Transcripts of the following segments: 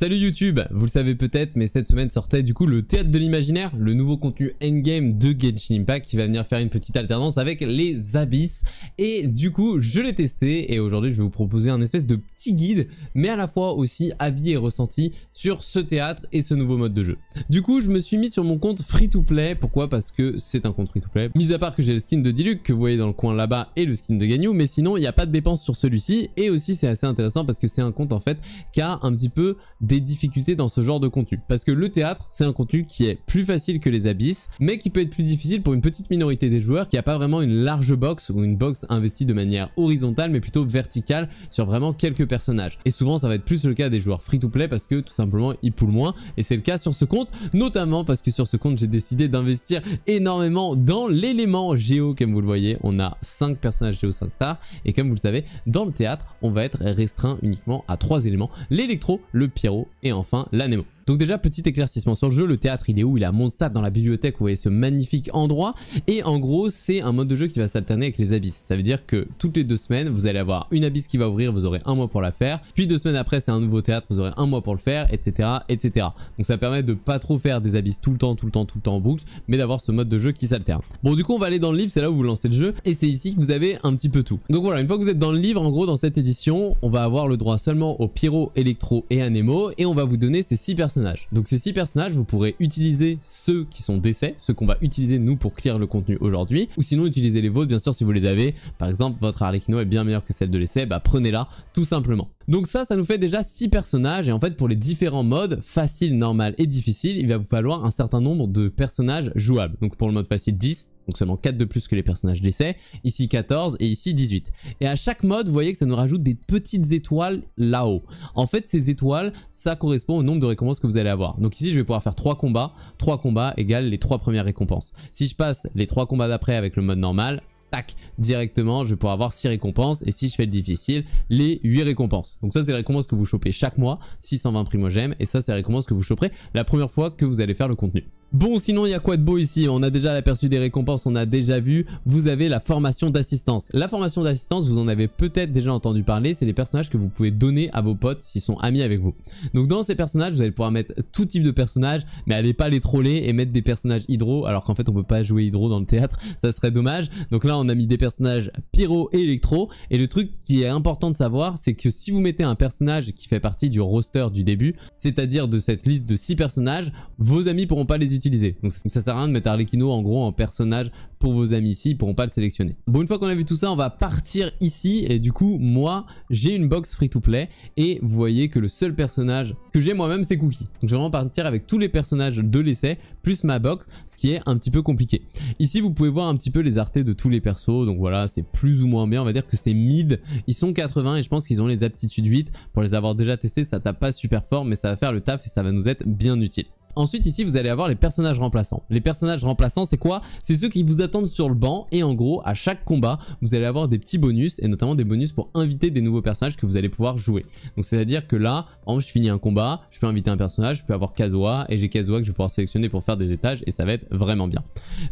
Salut YouTube Vous le savez peut-être, mais cette semaine sortait du coup le Théâtre de l'Imaginaire, le nouveau contenu endgame de Genshin Impact qui va venir faire une petite alternance avec les abysses. Et du coup, je l'ai testé et aujourd'hui je vais vous proposer un espèce de petit guide, mais à la fois aussi avis et ressenti sur ce théâtre et ce nouveau mode de jeu. Du coup, je me suis mis sur mon compte free-to-play. Pourquoi Parce que c'est un compte free-to-play. Mis à part que j'ai le skin de Diluc que vous voyez dans le coin là-bas et le skin de Ganyu, mais sinon il n'y a pas de dépenses sur celui-ci. Et aussi c'est assez intéressant parce que c'est un compte en fait qui a un petit peu des difficultés dans ce genre de contenu. Parce que le théâtre, c'est un contenu qui est plus facile que les abysses, mais qui peut être plus difficile pour une petite minorité des joueurs qui n'a pas vraiment une large box ou une box investie de manière horizontale, mais plutôt verticale sur vraiment quelques personnages. Et souvent, ça va être plus le cas des joueurs free-to-play parce que tout simplement, ils poulent moins. Et c'est le cas sur ce compte, notamment parce que sur ce compte, j'ai décidé d'investir énormément dans l'élément Géo, comme vous le voyez. On a 5 personnages Géo 5 stars. Et comme vous le savez, dans le théâtre, on va être restreint uniquement à 3 éléments. L'électro, le pierrot et enfin, la donc déjà, petit éclaircissement sur le jeu, le théâtre il est où Il est à Mondstadt dans la bibliothèque, vous voyez ce magnifique endroit. Et en gros, c'est un mode de jeu qui va s'alterner avec les abysses. Ça veut dire que toutes les deux semaines, vous allez avoir une abysse qui va ouvrir, vous aurez un mois pour la faire. Puis deux semaines après, c'est un nouveau théâtre, vous aurez un mois pour le faire, etc. etc. Donc ça permet de pas trop faire des abysses tout le temps, tout le temps, tout le temps en boucle, mais d'avoir ce mode de jeu qui s'alterne. Bon, du coup, on va aller dans le livre, c'est là où vous lancez le jeu, et c'est ici que vous avez un petit peu tout. Donc voilà, une fois que vous êtes dans le livre, en gros, dans cette édition, on va avoir le droit seulement au Pyro, Electro et Anemo, et on va vous donner ces six personnages donc ces six personnages, vous pourrez utiliser ceux qui sont d'essai, ceux qu'on va utiliser nous pour clear le contenu aujourd'hui, ou sinon utiliser les vôtres bien sûr si vous les avez. Par exemple, votre Arlecchino est bien meilleur que celle de l'essai, bah prenez-la tout simplement. Donc ça, ça nous fait déjà six personnages et en fait pour les différents modes, facile, normal et difficile, il va vous falloir un certain nombre de personnages jouables. Donc pour le mode facile 10, donc seulement 4 de plus que les personnages d'essai, ici 14 et ici 18. Et à chaque mode, vous voyez que ça nous rajoute des petites étoiles là-haut. En fait, ces étoiles, ça correspond au nombre de récompenses que vous allez avoir. Donc ici, je vais pouvoir faire 3 combats, 3 combats égale les 3 premières récompenses. Si je passe les 3 combats d'après avec le mode normal, tac, directement, je vais pouvoir avoir 6 récompenses. Et si je fais le difficile, les 8 récompenses. Donc ça, c'est les récompenses que vous chopez chaque mois, 620 primogènes. Et ça, c'est les récompenses que vous choperez la première fois que vous allez faire le contenu. Bon, sinon, il y a quoi de beau ici On a déjà l'aperçu des récompenses, on a déjà vu. Vous avez la formation d'assistance. La formation d'assistance, vous en avez peut-être déjà entendu parler. C'est les personnages que vous pouvez donner à vos potes s'ils sont amis avec vous. Donc, dans ces personnages, vous allez pouvoir mettre tout type de personnages, mais allez pas les troller et mettre des personnages hydro, alors qu'en fait, on peut pas jouer hydro dans le théâtre. Ça serait dommage. Donc là, on a mis des personnages pyro et électro. Et le truc qui est important de savoir, c'est que si vous mettez un personnage qui fait partie du roster du début, c'est-à-dire de cette liste de 6 personnages, vos amis pourront pas les utiliser donc ça sert à rien de mettre Arlecchino en gros en personnage pour vos amis ici, ils pourront pas le sélectionner. Bon, une fois qu'on a vu tout ça, on va partir ici et du coup, moi, j'ai une box free-to-play et vous voyez que le seul personnage que j'ai moi-même, c'est Cookie. Donc je vais vraiment partir avec tous les personnages de l'essai plus ma box, ce qui est un petit peu compliqué. Ici, vous pouvez voir un petit peu les artés de tous les persos, donc voilà, c'est plus ou moins bien, on va dire que c'est mid, ils sont 80 et je pense qu'ils ont les aptitudes 8. Pour les avoir déjà testés, ça tape pas super fort, mais ça va faire le taf et ça va nous être bien utile. Ensuite, ici, vous allez avoir les personnages remplaçants. Les personnages remplaçants, c'est quoi C'est ceux qui vous attendent sur le banc et en gros, à chaque combat, vous allez avoir des petits bonus et notamment des bonus pour inviter des nouveaux personnages que vous allez pouvoir jouer. Donc, c'est-à-dire que là, en je finis un combat, je peux inviter un personnage, je peux avoir Kazoa et j'ai Kazoa que je vais pouvoir sélectionner pour faire des étages et ça va être vraiment bien.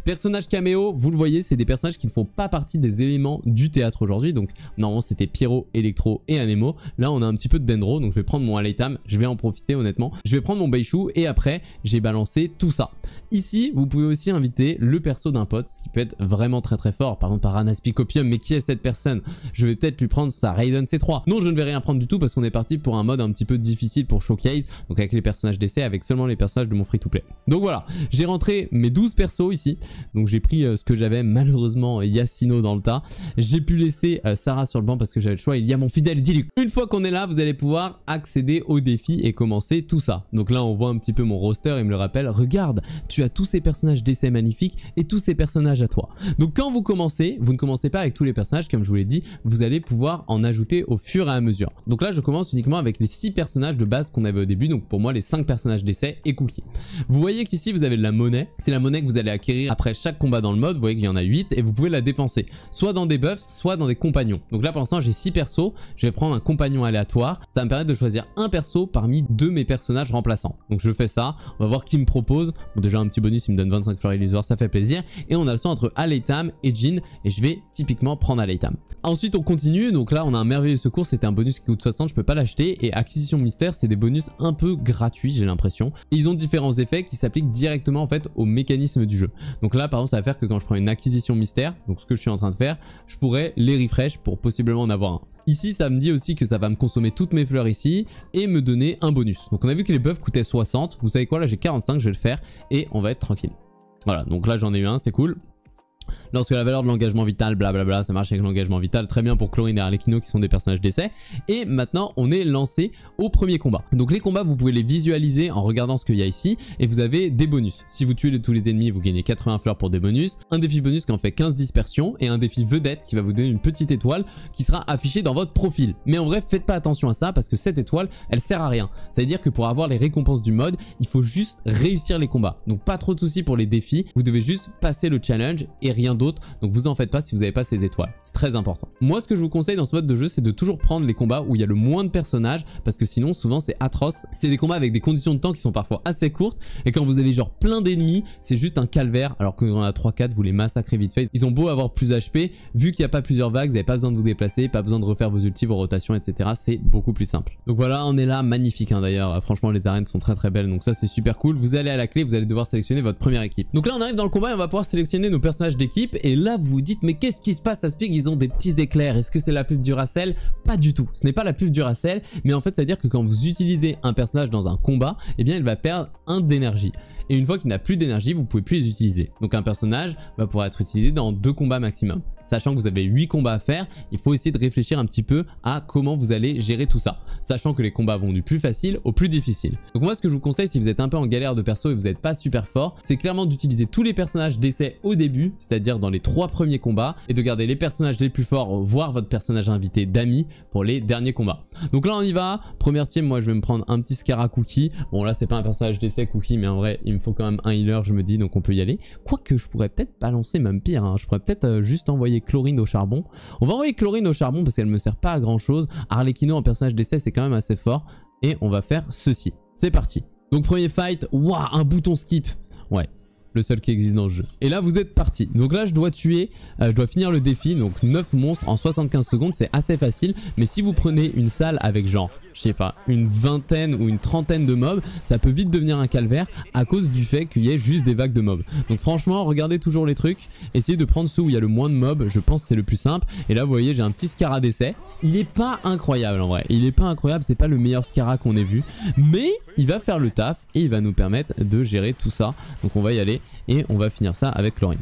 Personnages caméo, vous le voyez, c'est des personnages qui ne font pas partie des éléments du théâtre aujourd'hui. Donc, normalement, c'était Pierrot, Electro et Anemo. Là, on a un petit peu de Dendro, donc je vais prendre mon Alaitam, je vais en profiter honnêtement. Je vais prendre mon Beishu et après, j'ai balancé tout ça. Ici, vous pouvez aussi inviter le perso d'un pote, ce qui peut être vraiment très très fort. Par exemple, par Anaspicopium, mais qui est cette personne Je vais peut-être lui prendre sa Raiden C3. Non, je ne vais rien prendre du tout parce qu'on est parti pour un mode un petit peu difficile pour Showcase, donc avec les personnages d'essai, avec seulement les personnages de mon free-to-play. Donc voilà, j'ai rentré mes 12 persos ici, donc j'ai pris euh, ce que j'avais, malheureusement Yasino dans le tas. J'ai pu laisser euh, Sarah sur le banc parce que j'avais le choix, il y a mon fidèle Diluc. Une fois qu'on est là, vous allez pouvoir accéder au défi et commencer tout ça. Donc là, on voit un petit peu mon roster il et me le rappelle, regarde, tu as tous ces personnages d'essai magnifiques et tous ces personnages à toi. Donc quand vous commencez, vous ne commencez pas avec tous les personnages, comme je vous l'ai dit, vous allez pouvoir en ajouter au fur et à mesure. Donc là, je commence uniquement avec les 6 personnages de base qu'on avait au début, donc pour moi, les 5 personnages d'essai et Cookie. Vous voyez qu'ici, vous avez de la monnaie. C'est la monnaie que vous allez acquérir après chaque combat dans le mode. Vous voyez qu'il y en a 8 et vous pouvez la dépenser, soit dans des buffs, soit dans des compagnons. Donc là, pour l'instant, j'ai 6 persos. Je vais prendre un compagnon aléatoire. Ça va me permet de choisir un perso parmi deux mes personnages remplaçants. Donc je fais ça. On va voir qui me propose. Bon, déjà, un petit bonus, il me donne 25 fleurs illusoires, ça fait plaisir. Et on a le choix entre Aleitam et Jean. Et je vais typiquement prendre Aleitam. Ensuite, on continue. Donc là, on a un merveilleux secours. C'était un bonus qui coûte 60, je peux pas l'acheter. Et Acquisition Mystère, c'est des bonus un peu gratuits, j'ai l'impression. Ils ont différents effets qui s'appliquent directement en fait au mécanisme du jeu. Donc là, par exemple, ça va faire que quand je prends une Acquisition Mystère, donc ce que je suis en train de faire, je pourrais les refresh pour possiblement en avoir un. Ici, ça me dit aussi que ça va me consommer toutes mes fleurs ici et me donner un bonus. Donc on a vu que les buffs coûtaient 60. Vous savez quoi Là, j'ai 45, je vais le faire et on va être tranquille. Voilà, donc là, j'en ai eu un, c'est cool. Lorsque la valeur de l'engagement vital, blablabla, ça marche avec l'engagement vital, très bien pour Chlorine et Arlequino qui sont des personnages d'essai. Et maintenant, on est lancé au premier combat. Donc les combats, vous pouvez les visualiser en regardant ce qu'il y a ici, et vous avez des bonus. Si vous tuez tous les ennemis, vous gagnez 80 fleurs pour des bonus, un défi bonus qui en fait 15 dispersions, et un défi vedette qui va vous donner une petite étoile qui sera affichée dans votre profil. Mais en vrai, faites pas attention à ça, parce que cette étoile, elle sert à rien. cest à dire que pour avoir les récompenses du mode, il faut juste réussir les combats. Donc pas trop de soucis pour les défis, vous devez juste passer le challenge et rien d'autre. Donc vous en faites pas si vous n'avez pas ces étoiles. C'est très important. Moi, ce que je vous conseille dans ce mode de jeu, c'est de toujours prendre les combats où il y a le moins de personnages parce que sinon, souvent, c'est atroce. C'est des combats avec des conditions de temps qui sont parfois assez courtes et quand vous avez genre plein d'ennemis, c'est juste un calvaire alors que dans la 3-4, vous les massacrez vite fait. Ils ont beau avoir plus HP, vu qu'il n'y a pas plusieurs vagues, vous n'avez pas besoin de vous déplacer, pas besoin de refaire vos ultis, vos rotations, etc. C'est beaucoup plus simple. Donc voilà, on est là, magnifique hein, d'ailleurs. Euh, franchement, les arènes sont très très belles, donc ça c'est super cool. Vous allez à la clé, vous allez devoir sélectionner votre première équipe. Donc là, on arrive dans le combat on va pouvoir sélectionner nos personnages et là, vous vous dites, mais qu'est-ce qui se passe à Spig Ils ont des petits éclairs. Est-ce que c'est la pub du Racel Pas du tout. Ce n'est pas la pub du Racel, mais en fait, ça veut dire que quand vous utilisez un personnage dans un combat, eh bien, il va perdre un d'énergie. Et une fois qu'il n'a plus d'énergie, vous pouvez plus les utiliser. Donc un personnage va pouvoir être utilisé dans deux combats maximum. Sachant que vous avez 8 combats à faire, il faut essayer de réfléchir un petit peu à comment vous allez gérer tout ça. Sachant que les combats vont du plus facile au plus difficile. Donc moi ce que je vous conseille si vous êtes un peu en galère de perso et vous n'êtes pas super fort, c'est clairement d'utiliser tous les personnages d'essai au début, c'est-à-dire dans les 3 premiers combats, et de garder les personnages les plus forts, voire votre personnage invité d'amis pour les derniers combats. Donc là on y va, première team, moi je vais me prendre un petit Scara Cookie. Bon là c'est pas un personnage d'essai Cookie, mais en vrai il me faut quand même un healer je me dis, donc on peut y aller. Quoique je pourrais peut-être balancer même pire, hein. je pourrais peut-être euh, juste envoyer Chlorine au charbon. On va envoyer Chlorine au charbon parce qu'elle ne me sert pas à grand chose. Arlequino en personnage d'essai, c'est quand même assez fort. Et on va faire ceci. C'est parti. Donc premier fight, waouh, un bouton skip. Ouais, le seul qui existe dans le jeu. Et là, vous êtes parti. Donc là, je dois tuer, euh, je dois finir le défi. Donc 9 monstres en 75 secondes, c'est assez facile. Mais si vous prenez une salle avec genre je sais pas, une vingtaine ou une trentaine de mobs, ça peut vite devenir un calvaire à cause du fait qu'il y ait juste des vagues de mobs. Donc franchement, regardez toujours les trucs, essayez de prendre ceux où il y a le moins de mobs, je pense c'est le plus simple. Et là, vous voyez, j'ai un petit scara d'essai. Il est pas incroyable en vrai, il est pas incroyable, c'est pas le meilleur scara qu'on ait vu, mais il va faire le taf et il va nous permettre de gérer tout ça. Donc on va y aller et on va finir ça avec Chlorine.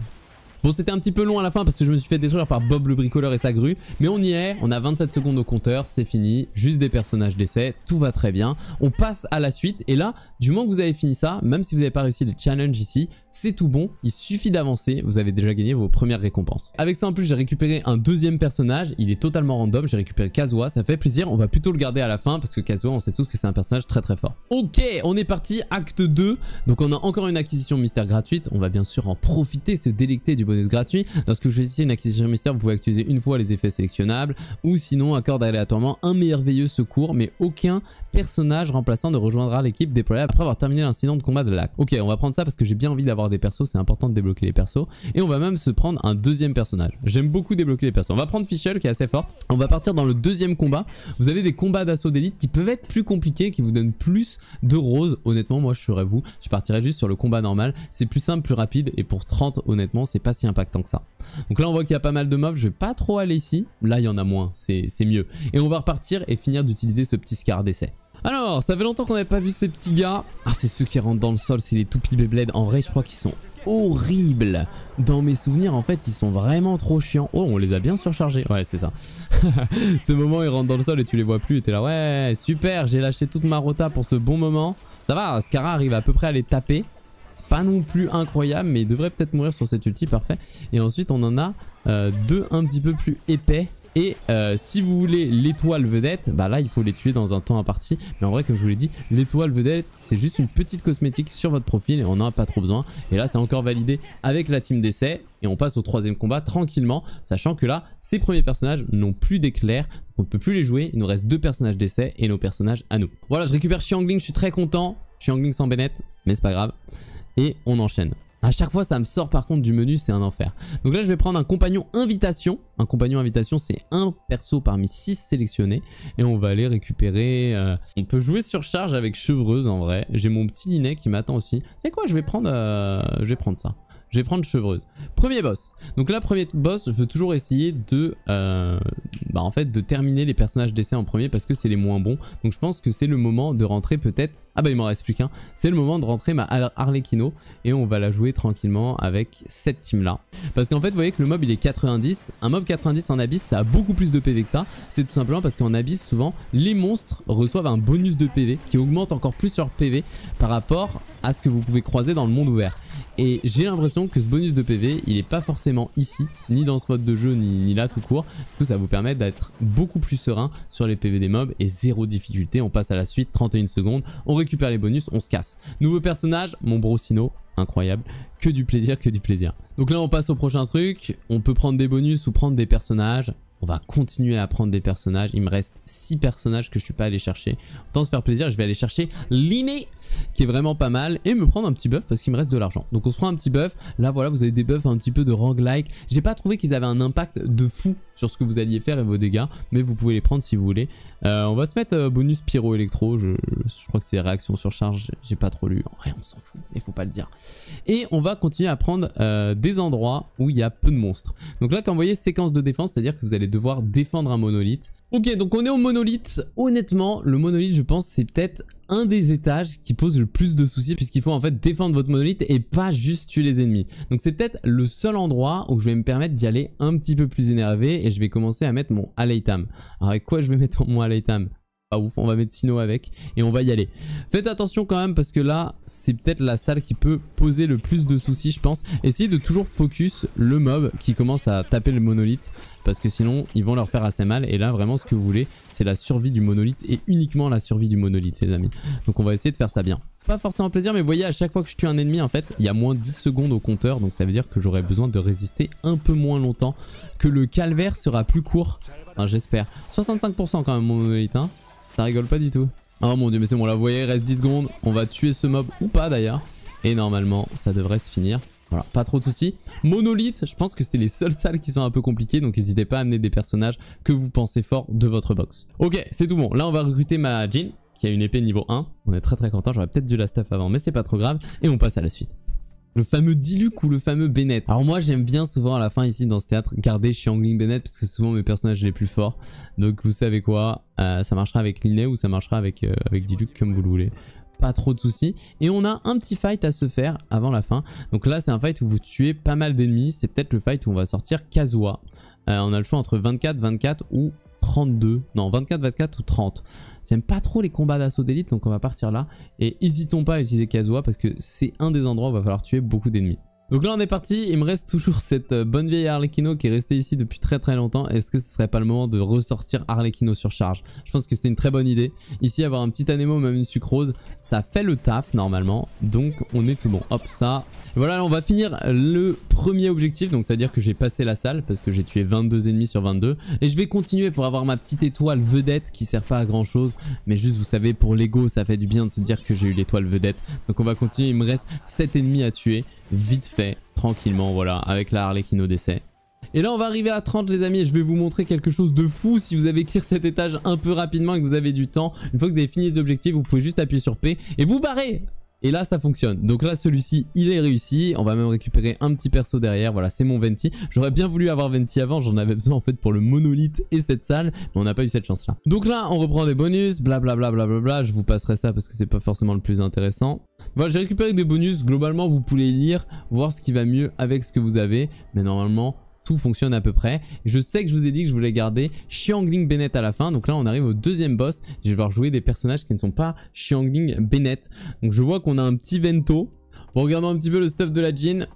Bon, c'était un petit peu long à la fin parce que je me suis fait détruire par Bob le bricoleur et sa grue. Mais on y est, on a 27 secondes au compteur, c'est fini. Juste des personnages d'essai, tout va très bien. On passe à la suite. Et là, du moment que vous avez fini ça, même si vous n'avez pas réussi le challenge ici, c'est tout bon, il suffit d'avancer, vous avez déjà gagné vos premières récompenses. Avec ça en plus, j'ai récupéré un deuxième personnage, il est totalement random, j'ai récupéré Kazuha, ça fait plaisir, on va plutôt le garder à la fin parce que Kazuha, on sait tous que c'est un personnage très très fort. Ok, on est parti, acte 2, donc on a encore une acquisition mystère gratuite, on va bien sûr en profiter, se délecter du bonus gratuit. Lorsque vous choisissez une acquisition mystère, vous pouvez actualiser une fois les effets sélectionnables ou sinon accorde aléatoirement un merveilleux secours, mais aucun personnage remplaçant ne rejoindra l'équipe déployée après avoir terminé l'incident de combat de lac. Ok, on va prendre ça parce que j'ai bien envie d'avoir des persos, c'est important de débloquer les persos. Et on va même se prendre un deuxième personnage. J'aime beaucoup débloquer les persos. On va prendre Fischl qui est assez forte. On va partir dans le deuxième combat. Vous avez des combats d'assaut d'élite qui peuvent être plus compliqués, qui vous donnent plus de roses. Honnêtement, moi je serais vous. Je partirais juste sur le combat normal. C'est plus simple, plus rapide. Et pour 30, honnêtement, c'est pas si impactant que ça. Donc là, on voit qu'il y a pas mal de mobs. Je vais pas trop aller ici. Là, il y en a moins. C'est mieux. Et on va repartir et finir d'utiliser ce petit scar d'essai. Alors, ça fait longtemps qu'on n'avait pas vu ces petits gars. Ah, c'est ceux qui rentrent dans le sol, c'est les toupies Beyblade. En vrai, je crois qu'ils sont horribles. Dans mes souvenirs, en fait, ils sont vraiment trop chiants. Oh, on les a bien surchargés. Ouais, c'est ça. ce moment, ils rentrent dans le sol et tu les vois plus. Et t'es là, ouais, super, j'ai lâché toute ma rota pour ce bon moment. Ça va, Scara arrive à peu près à les taper. C'est pas non plus incroyable, mais il devrait peut-être mourir sur cet ulti, parfait. Et ensuite, on en a euh, deux un petit peu plus épais. Et euh, si vous voulez l'étoile vedette, bah là il faut les tuer dans un temps imparti. Mais en vrai comme je vous l'ai dit, l'étoile vedette c'est juste une petite cosmétique sur votre profil et on n'en a pas trop besoin. Et là c'est encore validé avec la team d'essai. Et on passe au troisième combat tranquillement, sachant que là, ces premiers personnages n'ont plus d'éclairs, on ne peut plus les jouer, il nous reste deux personnages d'essai et nos personnages à nous. Voilà, je récupère Xiangling, je suis très content, Xiangling sans Bennett, mais c'est pas grave, et on enchaîne. A chaque fois, ça me sort par contre du menu, c'est un enfer. Donc là, je vais prendre un compagnon invitation. Un compagnon invitation, c'est un perso parmi 6 sélectionnés. Et on va aller récupérer... Euh, on peut jouer sur charge avec chevreuse en vrai. J'ai mon petit liné qui m'attend aussi. C'est quoi Je vais prendre euh, je vais prendre ça. Je vais prendre chevreuse. Premier boss. Donc là, premier boss, je veux toujours essayer de, euh, bah, en fait, de terminer les personnages d'essai en premier parce que c'est les moins bons. Donc je pense que c'est le moment de rentrer peut-être... Ah bah il m'en reste plus qu'un. C'est le moment de rentrer ma Harlequino. et on va la jouer tranquillement avec cette team-là. Parce qu'en fait, vous voyez que le mob, il est 90. Un mob 90 en Abyss, ça a beaucoup plus de PV que ça. C'est tout simplement parce qu'en Abyss, souvent, les monstres reçoivent un bonus de PV qui augmente encore plus leur PV par rapport à ce que vous pouvez croiser dans le monde ouvert. Et j'ai l'impression que ce bonus de PV, il n'est pas forcément ici, ni dans ce mode de jeu, ni, là tout court. Du coup, ça vous permet d'être beaucoup plus serein sur les PV des mobs et zéro difficulté. On passe à la suite, 31 secondes, on récupère les bonus, on se casse. Nouveau personnage, mon brossino, incroyable. Que du plaisir, que du plaisir. Donc là, on passe au prochain truc. On peut prendre des bonus ou prendre des personnages. On va continuer à prendre des personnages. Il me reste 6 personnages que je suis pas allé chercher. Autant se faire plaisir, je vais aller chercher Liné, qui est vraiment pas mal. Et me prendre un petit buff parce qu'il me reste de l'argent. Donc on se prend un petit buff. Là voilà, vous avez des buffs un petit peu de Je J'ai pas trouvé qu'ils avaient un impact de fou sur ce que vous alliez faire et vos dégâts, mais vous pouvez les prendre si vous voulez. Euh, on va se mettre euh, bonus pyro-électro, je, crois que c'est réaction sur charge, j'ai pas trop lu, en vrai on s'en fout, il faut pas le dire. Et on va continuer à prendre euh, des endroits où il y a peu de monstres. Donc là quand vous voyez séquence de défense, c'est-à-dire que vous allez devoir défendre un monolithe. Ok, donc on est au monolithe. Honnêtement, le monolithe, je pense, c'est peut-être un des étages qui pose le plus de soucis puisqu'il faut en fait défendre votre monolithe et pas juste tuer les ennemis. Donc c'est peut-être le seul endroit où je vais me permettre d'y aller un petit peu plus énervé et je vais commencer à mettre mon Alaytam. Alors avec quoi je vais mettre mon Alaytam pas ouf, on va mettre Sino avec et on va y aller. Faites attention quand même parce que là, c'est peut-être la salle qui peut poser le plus de soucis, je pense. Essayez de toujours focus le mob qui commence à taper le monolithe parce que sinon, ils vont leur faire assez mal. Et là, vraiment, ce que vous voulez, c'est la survie du monolithe et uniquement la survie du monolithe, les amis. Donc on va essayer de faire ça bien. Pas forcément plaisir, mais vous voyez, à chaque fois que je tue un ennemi, en fait, il y a moins 10 secondes au compteur. Donc ça veut dire que j'aurai besoin de résister un peu moins longtemps, que le calvaire sera plus court. Enfin, j'espère. 65% quand même, monolithe, hein. Ça rigole pas du tout. Oh mon dieu, mais c'est bon, vous voyez, reste 10 secondes. On va tuer ce mob ou pas d'ailleurs. Et normalement, ça devrait se finir. Voilà, pas trop de soucis. Monolithe, je pense que c'est les seules salles qui sont un peu compliquées, donc n'hésitez pas à amener des personnages que vous pensez fort de votre box. Ok, c'est tout bon. Là, on va recruter ma Jean, qui a une épée niveau 1. On est très très content, j'aurais peut-être dû la staff avant, mais c'est pas trop grave. Et on passe à la suite. Le fameux Diluc ou le fameux Bennett. Alors moi j'aime bien souvent à la fin ici dans ce théâtre garder Angling Bennett parce que souvent mes personnages les plus forts. Donc vous savez quoi, euh, ça marchera avec Linné ou ça marchera avec, euh, avec Diluc comme vous le voulez. Pas trop de soucis. Et on a un petit fight à se faire avant la fin. Donc là c'est un fight où vous tuez pas mal d'ennemis. C'est peut-être le fight où on va sortir Kazuha. Euh, on a le choix entre 24, 24 ou 32, non 24, 24 ou 30. J'aime pas trop les combats d'assaut d'élite, donc on va partir là. Et hésitons pas à utiliser Kazuha parce que c'est un des endroits où il va falloir tuer beaucoup d'ennemis. Donc là on est parti, il me reste toujours cette euh, bonne vieille Arlequino qui est restée ici depuis très très longtemps. Est-ce que ce serait pas le moment de ressortir Arlequino sur charge Je pense que c'est une très bonne idée. Ici avoir un petit anemo même une sucrose, ça fait le taf normalement. Donc on est tout bon. Hop ça. voilà on va finir le premier objectif. Donc c'est à dire que j'ai passé la salle parce que j'ai tué 22 ennemis sur 22. Et je vais continuer pour avoir ma petite étoile vedette qui sert pas à grand chose. Mais juste vous savez pour l'ego ça fait du bien de se dire que j'ai eu l'étoile vedette. Donc on va continuer, il me reste 7 ennemis à tuer. Vite fait tranquillement, voilà, avec la qui nous décès Et là on va arriver à 30 les amis et je vais vous montrer quelque chose de fou si vous avez clear cet étage un peu rapidement et que vous avez du temps. Une fois que vous avez fini les objectifs, vous pouvez juste appuyer sur P et vous barrez et là, ça fonctionne. Donc là, celui-ci, il est réussi. On va même récupérer un petit perso derrière. Voilà, c'est mon Venti. J'aurais bien voulu avoir Venti avant. J'en avais besoin en fait pour le monolithe et cette salle. Mais on n'a pas eu cette chance-là. Donc là, on reprend des bonus. Blablabla. Bla, bla, Je vous passerai ça parce que c'est pas forcément le plus intéressant. Voilà, j'ai récupéré des bonus. Globalement, vous pouvez lire, voir ce qui va mieux avec ce que vous avez. Mais normalement, tout fonctionne à peu près. Je sais que je vous ai dit que je voulais garder Xiangling Bennett à la fin. Donc là, on arrive au deuxième boss. Je vais voir jouer des personnages qui ne sont pas Xiangling Bennett. Donc je vois qu'on a un petit Vento. Bon, regardons un petit peu le stuff de la Jean.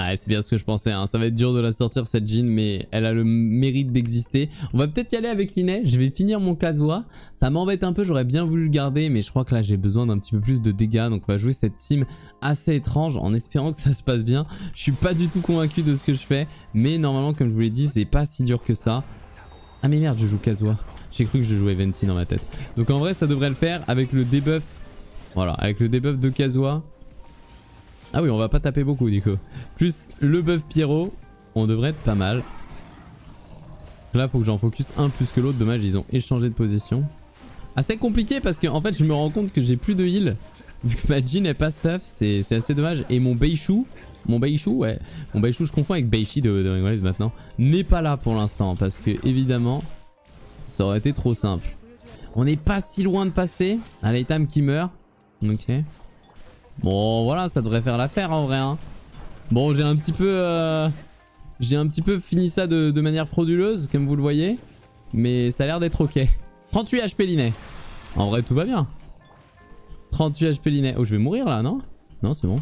Ah, c'est bien ce que je pensais, hein. ça va être dur de la sortir cette jean, mais elle a le mérite d'exister. On va peut-être y aller avec l'Iné, je vais finir mon Kazoa. Ça m'embête un peu, j'aurais bien voulu le garder, mais je crois que là j'ai besoin d'un petit peu plus de dégâts, donc on va jouer cette team assez étrange en espérant que ça se passe bien. Je suis pas du tout convaincu de ce que je fais, mais normalement comme je vous l'ai dit, c'est pas si dur que ça. Ah mais merde, je joue Kazoa. J'ai cru que je jouais Venti dans ma tête. Donc en vrai ça devrait le faire avec le debuff, voilà, avec le debuff de Kazoa. Ah oui, on va pas taper beaucoup du coup. Plus le buff Pierrot, on devrait être pas mal. Là, faut que j'en focus un plus que l'autre. Dommage, ils ont échangé de position. Assez ah, compliqué parce que en fait, je me rends compte que j'ai plus de heal. Vu que ma Jean est pas stuff, c'est assez dommage. Et mon Beishu, mon Beishu, ouais. Mon je confonds avec Beishi de, maintenant. N'est pas là pour l'instant parce que évidemment, ça aurait été trop simple. On n'est pas si loin de passer. à' item qui meurt. Ok. Bon, voilà, ça devrait faire l'affaire en vrai. Hein. Bon, j'ai un petit peu... Euh, j'ai un petit peu fini ça de, manière frauduleuse, comme vous le voyez. Mais ça a l'air d'être ok. 38 HP liné. En vrai, tout va bien. 38 HP liné. Oh, je vais mourir là, non Non, c'est bon.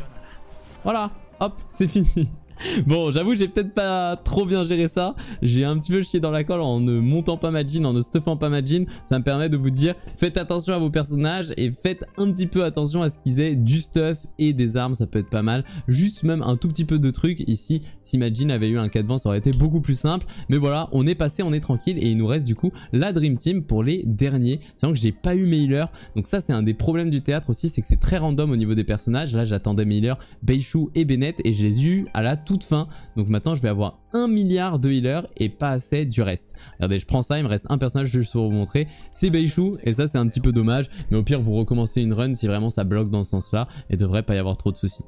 Voilà. Hop, c'est fini. Bon, j'avoue, j'ai peut-être pas trop bien géré ça. J'ai un petit peu chié dans la colle en ne montant pas ma jean, en ne stuffant pas ma jean. Ça me permet de vous dire, faites attention à vos personnages et faites un petit peu attention à ce qu'ils aient du stuff et des armes, ça peut être pas mal. Juste même un tout petit peu de trucs. Ici, si ma jean avait eu un 4 vent, ça aurait été beaucoup plus simple. Mais voilà, on est passé, on est tranquille et il nous reste du coup la Dream Team pour les derniers. Sachant que j'ai pas eu Mailer. Donc ça, c'est un des problèmes du théâtre aussi, c'est que c'est très random au niveau des personnages. Là, j'attendais Miller, Beishu et Bennett et j'ai eu à la toute fin. Donc maintenant, je vais avoir un milliard de healers et pas assez du reste. Regardez, je prends ça, il me reste un personnage juste pour vous montrer. C'est Beichou et ça, c'est un petit peu dommage. Mais au pire, vous recommencez une run si vraiment ça bloque dans ce sens-là et devrait pas y avoir trop de soucis.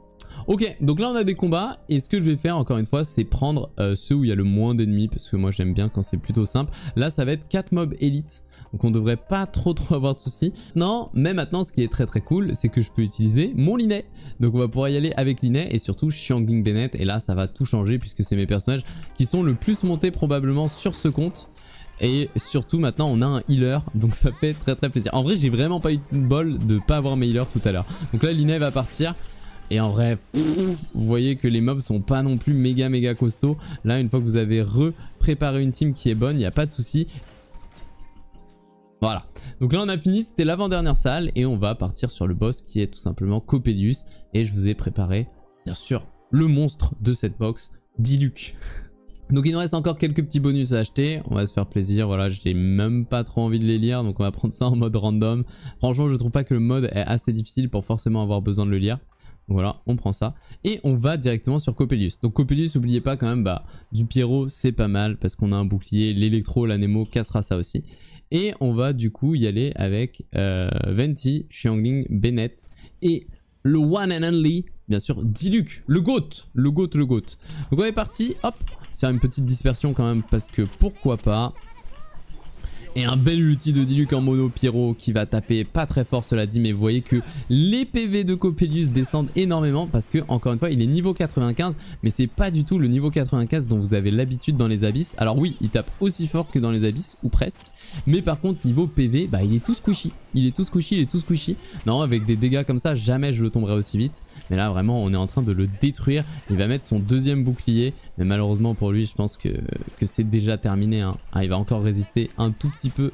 Ok, donc là on a des combats, et ce que je vais faire encore une fois, c'est prendre euh, ceux où il y a le moins d'ennemis, parce que moi j'aime bien quand c'est plutôt simple. Là ça va être 4 mobs élites, donc on devrait pas trop trop avoir de soucis. Non, mais maintenant ce qui est très très cool, c'est que je peux utiliser mon Linet. Donc on va pouvoir y aller avec Linet et surtout Xiangling Bennett. Et là ça va tout changer puisque c'est mes personnages qui sont le plus montés probablement sur ce compte. Et surtout maintenant on a un healer donc ça fait très très plaisir. En vrai j'ai vraiment pas eu de bol de pas avoir mes healers tout à l'heure. Donc là Linet va partir. Et en vrai, vous voyez que les mobs sont pas non plus méga méga costauds. Là, une fois que vous avez repréparé préparé une team qui est bonne, il n'y a pas de soucis. Voilà. Donc là, on a fini. C'était l'avant-dernière salle. Et on va partir sur le boss qui est tout simplement Copelius Et je vous ai préparé, bien sûr, le monstre de cette box, Diluc. Donc il nous reste encore quelques petits bonus à acheter, on va se faire plaisir, voilà, j'ai même pas trop envie de les lire, donc on va prendre ça en mode random. Franchement, je trouve pas que le mode est assez difficile pour forcément avoir besoin de le lire. Donc voilà, on prend ça. Et on va directement sur Copelius. Donc Copelius, n'oubliez pas quand même, bah, du Pierrot, c'est pas mal, parce qu'on a un bouclier, l'électro, l'anemo cassera ça aussi. Et on va du coup y aller avec euh, Venti, Xiangling, Bennett et le one and only, bien sûr, Diluc, le GOAT, le GOAT, le GOAT. Donc on est parti, hop, c'est une petite dispersion quand même parce que pourquoi pas. Et un bel ulti de Diluc en mono Pyro qui va taper pas très fort cela dit. Mais vous voyez que les PV de Copelius descendent énormément parce que encore une fois il est niveau 95. Mais c'est pas du tout le niveau 95 dont vous avez l'habitude dans les abysses. Alors oui il tape aussi fort que dans les abysses ou presque. Mais par contre niveau PV bah il est tout squishy. Il est tout squishy, il est tout squishy. Non avec des dégâts comme ça jamais je le tomberai aussi vite. Mais là vraiment on est en train de le détruire. Il va mettre son deuxième bouclier. Mais malheureusement pour lui je pense que, que c'est déjà terminé. Hein. Ah, il va encore résister un tout petit petit peu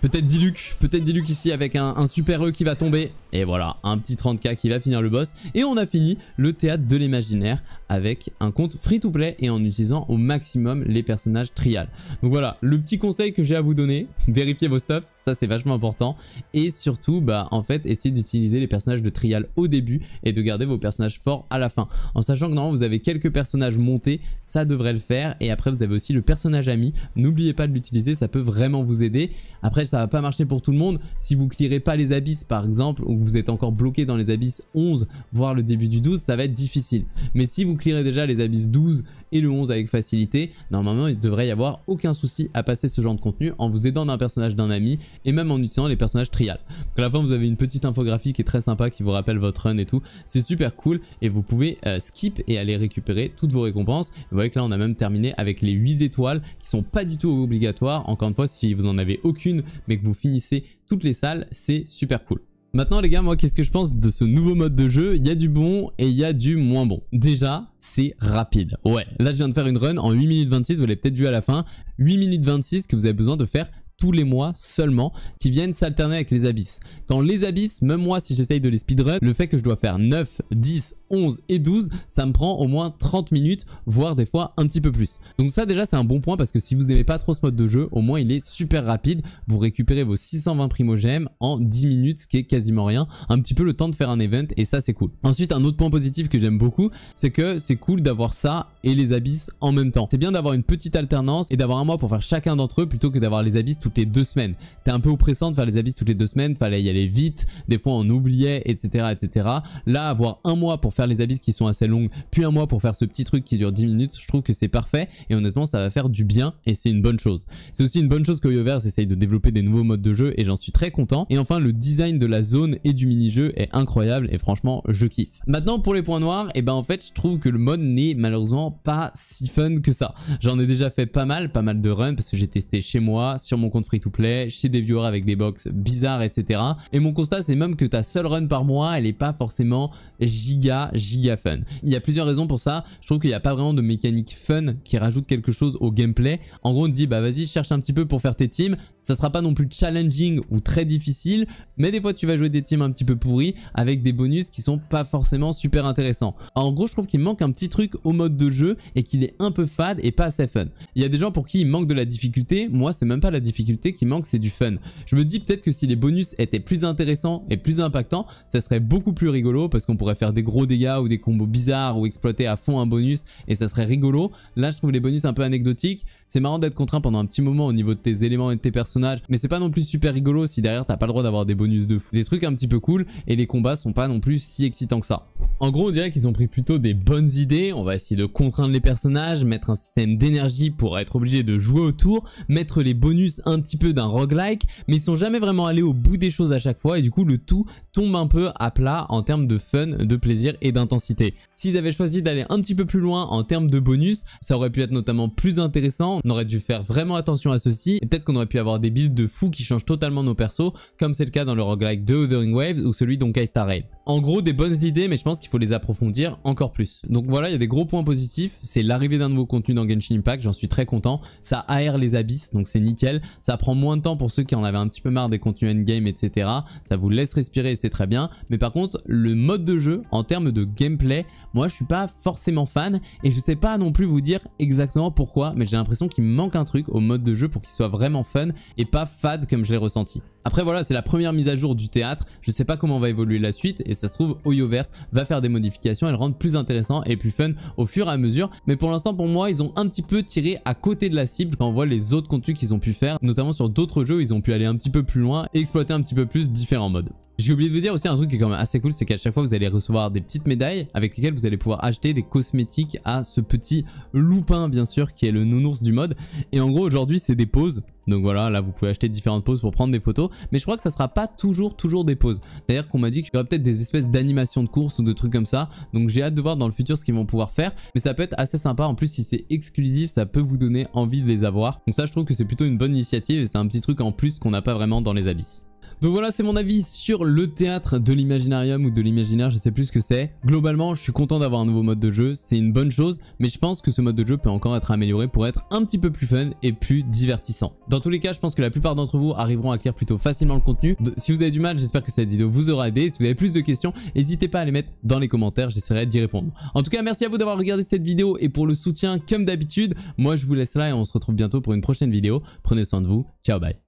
Peut-être Diluc, peut-être Diluc ici avec un, super E qui va tomber. Et voilà, un petit 30k qui va finir le boss. Et on a fini le théâtre de l'imaginaire avec un compte free-to-play et en utilisant au maximum les personnages trial. Donc voilà, le petit conseil que j'ai à vous donner, vérifiez vos stuff, ça c'est vachement important. Et surtout, bah en fait, essayez d'utiliser les personnages de trial au début et de garder vos personnages forts à la fin. En sachant que normalement vous avez quelques personnages montés, ça devrait le faire. Et après vous avez aussi le personnage ami, n'oubliez pas de l'utiliser, ça peut vraiment vous aider. Après ça va pas marcher pour tout le monde. Si vous clirez pas les abysses par exemple, ou vous êtes encore bloqué dans les abysses 11, voire le début du 12, ça va être difficile. Mais si vous clirez déjà les abysses 12 et le 11 avec facilité, normalement il devrait y avoir aucun souci à passer ce genre de contenu en vous aidant d'un personnage d'un ami et même en utilisant les personnages trial. Donc à la fin vous avez une petite infographie qui est très sympa qui vous rappelle votre run et tout, c'est super cool et vous pouvez euh, skip et aller récupérer toutes vos récompenses. Vous voyez que là on a même terminé avec les 8 étoiles qui sont pas du tout obligatoires. Encore une fois si vous en avez aucune mais que vous finissez toutes les salles, c'est super cool. Maintenant les gars, moi qu'est-ce que je pense de ce nouveau mode de jeu Il y a du bon et il y a du moins bon. Déjà, c'est rapide. Ouais, là je viens de faire une run en 8 minutes 26, vous l'avez peut-être vu à la fin. 8 minutes 26 que vous avez besoin de faire tous les mois seulement, qui viennent s'alterner avec les abysses. Quand les abysses, même moi si j'essaye de les speedrun, le fait que je dois faire 9, 10, 11 et 12, ça me prend au moins 30 minutes, voire des fois un petit peu plus. Donc ça déjà c'est un bon point parce que si vous n'aimez pas trop ce mode de jeu, au moins il est super rapide. Vous récupérez vos 620 primogèmes en 10 minutes, ce qui est quasiment rien. Un petit peu le temps de faire un event et ça c'est cool. Ensuite un autre point positif que j'aime beaucoup, c'est que c'est cool d'avoir ça et les abysses en même temps. C'est bien d'avoir une petite alternance et d'avoir un mois pour faire chacun d'entre eux plutôt que d'avoir les abysses toutes les deux semaines. C'était un peu oppressant de faire les abysses toutes les deux semaines, fallait y aller vite, des fois on oubliait, etc. etc. Là avoir un mois pour faire faire les abysses qui sont assez longues, puis un mois pour faire ce petit truc qui dure 10 minutes, je trouve que c'est parfait et honnêtement ça va faire du bien et c'est une bonne chose. C'est aussi une bonne chose que Yovers essaye de développer des nouveaux modes de jeu et j'en suis très content. Et enfin le design de la zone et du mini-jeu est incroyable et franchement je kiffe. Maintenant pour les points noirs, et eh ben en fait je trouve que le mode n'est malheureusement pas si fun que ça. J'en ai déjà fait pas mal, pas mal de runs parce que j'ai testé chez moi, sur mon compte free to play, chez des viewers avec des box bizarres etc. Et mon constat c'est même que ta seule run par mois elle est pas forcément giga giga fun. Il y a plusieurs raisons pour ça. Je trouve qu'il n'y a pas vraiment de mécanique fun qui rajoute quelque chose au gameplay. En gros, on dit, bah vas-y, cherche un petit peu pour faire tes teams. Ça sera pas non plus challenging ou très difficile, mais des fois, tu vas jouer des teams un petit peu pourris avec des bonus qui sont pas forcément super intéressants. En gros, je trouve qu'il manque un petit truc au mode de jeu et qu'il est un peu fade et pas assez fun. Il y a des gens pour qui il manque de la difficulté. Moi, c'est même pas la difficulté qui manque, c'est du fun. Je me dis peut-être que si les bonus étaient plus intéressants et plus impactants, ça serait beaucoup plus rigolo parce qu'on pourrait faire des gros dégâts ou des combos bizarres ou exploiter à fond un bonus et ça serait rigolo. Là, je trouve les bonus un peu anecdotiques. C'est marrant d'être contraint pendant un petit moment au niveau de tes éléments et de tes personnages, mais c'est pas non plus super rigolo si derrière t'as pas le droit d'avoir des bonus de fou. Des trucs un petit peu cool et les combats sont pas non plus si excitants que ça. En gros, on dirait qu'ils ont pris plutôt des bonnes idées. On va essayer de contraindre les personnages, mettre un système d'énergie pour être obligé de jouer autour, mettre les bonus un petit peu d'un roguelike, mais ils sont jamais vraiment allés au bout des choses à chaque fois et du coup, le tout tombe un peu à plat en termes de fun, de plaisir et d'intensité. S'ils avaient choisi d'aller un petit peu plus loin en termes de bonus, ça aurait pu être notamment plus intéressant. On aurait dû faire vraiment attention à ceci. Peut-être qu'on aurait pu avoir des builds de fous qui changent totalement nos persos, comme c'est le cas dans le roguelike de Othering Waves ou celui d'Onkai Star Rail en gros des bonnes idées, mais je pense qu'il faut les approfondir encore plus. Donc voilà, il y a des gros points positifs. C'est l'arrivée d'un nouveau contenu dans Genshin Impact, j'en suis très content. Ça aère les abysses, donc c'est nickel. Ça prend moins de temps pour ceux qui en avaient un petit peu marre des contenus endgame, etc. Ça vous laisse respirer et c'est très bien. Mais par contre, le mode de jeu, en termes de gameplay, moi je suis pas forcément fan et je sais pas non plus vous dire exactement pourquoi, mais j'ai l'impression qu'il manque un truc au mode de jeu pour qu'il soit vraiment fun et pas fade comme je l'ai ressenti. Après voilà, c'est la première mise à jour du théâtre, je sais pas comment va évoluer la suite, et ça se trouve, Oyoverse va faire des modifications et le rendre plus intéressant et plus fun au fur et à mesure. Mais pour l'instant, pour moi, ils ont un petit peu tiré à côté de la cible quand on voit les autres contenus qu'ils ont pu faire, notamment sur d'autres jeux, ils ont pu aller un petit peu plus loin et exploiter un petit peu plus différents modes. J'ai oublié de vous dire aussi un truc qui est quand même assez cool, c'est qu'à chaque fois vous allez recevoir des petites médailles avec lesquelles vous allez pouvoir acheter des cosmétiques à ce petit loupin bien sûr qui est le nounours du mode. Et en gros aujourd'hui c'est des poses donc voilà, là vous pouvez acheter différentes poses pour prendre des photos, mais je crois que ça sera pas toujours toujours des poses. C'est-à-dire qu'on m'a dit qu'il y aura peut-être des espèces d'animations de course ou de trucs comme ça, donc j'ai hâte de voir dans le futur ce qu'ils vont pouvoir faire, mais ça peut être assez sympa, en plus si c'est exclusif, ça peut vous donner envie de les avoir. Donc ça je trouve que c'est plutôt une bonne initiative et c'est un petit truc en plus qu'on n'a pas vraiment dans les abysses. Donc voilà, c'est mon avis sur le théâtre de l'imaginarium ou de l'imaginaire, je sais plus ce que c'est. Globalement, je suis content d'avoir un nouveau mode de jeu, c'est une bonne chose, mais je pense que ce mode de jeu peut encore être amélioré pour être un petit peu plus fun et plus divertissant. Dans tous les cas, je pense que la plupart d'entre vous arriveront à lire plutôt facilement le contenu. si vous avez du mal, j'espère que cette vidéo vous aura aidé. Si vous avez plus de questions, n'hésitez pas à les mettre dans les commentaires, j'essaierai d'y répondre. En tout cas, merci à vous d'avoir regardé cette vidéo et pour le soutien comme d'habitude. Moi, je vous laisse là et on se retrouve bientôt pour une prochaine vidéo. Prenez soin de vous. Ciao, bye.